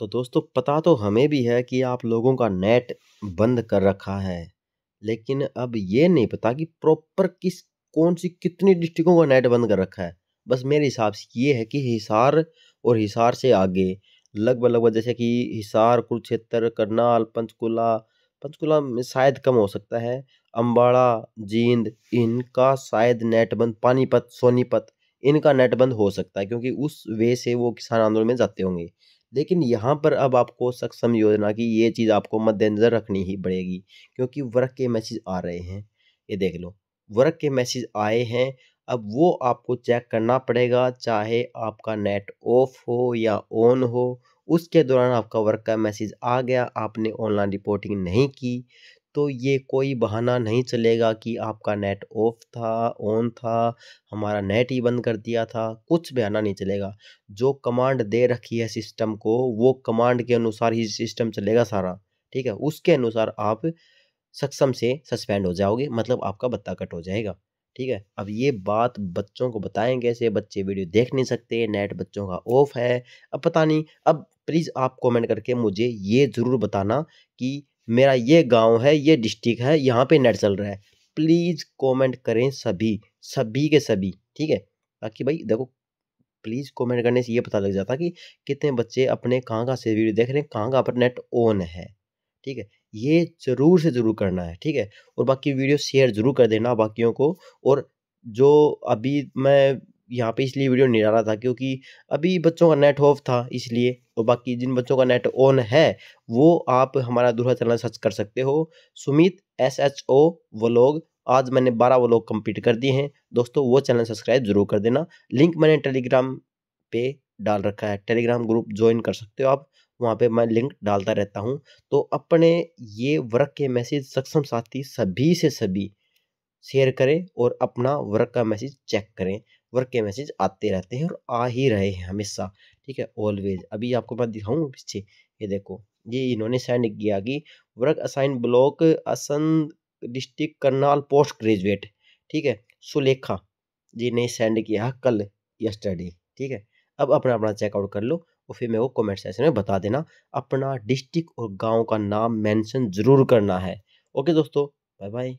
तो दोस्तों पता तो हमें भी है कि आप लोगों का नेट बंद कर रखा है लेकिन अब ये नहीं पता कि प्रॉपर किस कौन सी कितनी डिस्ट्रिक्टों का नेट बंद कर रखा है बस मेरे हिसाब से ये है कि हिसार और हिसार से आगे लगभग लगभग जैसे कि हिसार कुरुक्षेत्र करनाल पंचकुला पंचकुला में शायद कम हो सकता है अम्बाड़ा जींद इनका शायद नेट बंद पानीपत सोनीपत इनका नेट बंद हो सकता है क्योंकि उस वे से वो किसान आंदोलन में जाते होंगे लेकिन यहाँ पर अब आपको सक्षम योजना की ये चीज़ आपको मद्देनज़र रखनी ही पड़ेगी क्योंकि वर्क के मैसेज आ रहे हैं ये देख लो वर्क के मैसेज आए हैं अब वो आपको चेक करना पड़ेगा चाहे आपका नेट ऑफ हो या ऑन हो उसके दौरान आपका वर्क का मैसेज आ गया आपने ऑनलाइन रिपोर्टिंग नहीं की तो ये कोई बहाना नहीं चलेगा कि आपका नेट ऑफ था ऑन था हमारा नेट ही बंद कर दिया था कुछ बहाना नहीं चलेगा जो कमांड दे रखी है सिस्टम को वो कमांड के अनुसार ही सिस्टम चलेगा सारा ठीक है उसके अनुसार आप सक्षम से सस्पेंड हो जाओगे मतलब आपका बत्ता कट हो जाएगा ठीक है अब ये बात बच्चों को बताएं कैसे बच्चे वीडियो देख नहीं सकते नेट बच्चों का ऑफ है अब पता नहीं अब प्लीज़ आप कमेंट करके मुझे ये ज़रूर बताना कि मेरा ये गांव है ये डिस्ट्रिक्ट है यहाँ पे नेट चल रहा है प्लीज़ कमेंट करें सभी सभी के सभी ठीक है ताकि भाई देखो प्लीज़ कमेंट करने से ये पता लग जाता कि कितने बच्चे अपने कहाँ कहाँ से वीडियो देख रहे हैं कहाँ कहाँ पर नेट ऑन है ठीक है ये ज़रूर से ज़रूर करना है ठीक है और बाकी वीडियो शेयर ज़रूर कर देना बाकियों को और जो अभी मैं यहाँ पे इसलिए वीडियो नहीं डाला था क्योंकि अभी बच्चों का नेट ऑफ था इसलिए और बाकी जिन बच्चों का नेट ऑन है वो आप हमारा दूसरा चैनल सर्च कर सकते हो Sumit S H O vlog आज मैंने बारह व्लॉग कंप्लीट कर दिए हैं दोस्तों वो चैनल सब्सक्राइब जरूर कर देना लिंक मैंने टेलीग्राम पे डाल रखा है टेलीग्राम ग्रुप ज्वाइन कर सकते हो आप वहाँ पे मैं लिंक डालता रहता हूँ तो अपने ये वर्क के मैसेज सक्षम साथी सभी से सभी शेयर करें और अपना वर्क का मैसेज चेक करें वर्क के मैसेज आते रहते हैं और आ ही रहे हैं हमेशा ठीक है ऑलवेज अभी आपको मैं दिखाऊंगा पीछे ये देखो ये इन्होंने सेंड किया कि work assign block Asan district Karnal post graduate ठीक है सुलेखा जी ने सेंड किया कल यस्टरडे ठीक है अब अपना अपना चेकआउट कर लो और फिर मेरे को कमेंट सेक्शन में बता देना अपना डिस्ट्रिक्ट और गांव का नाम मेंशन ज़रूर करना है ओके दोस्तों बाय बाय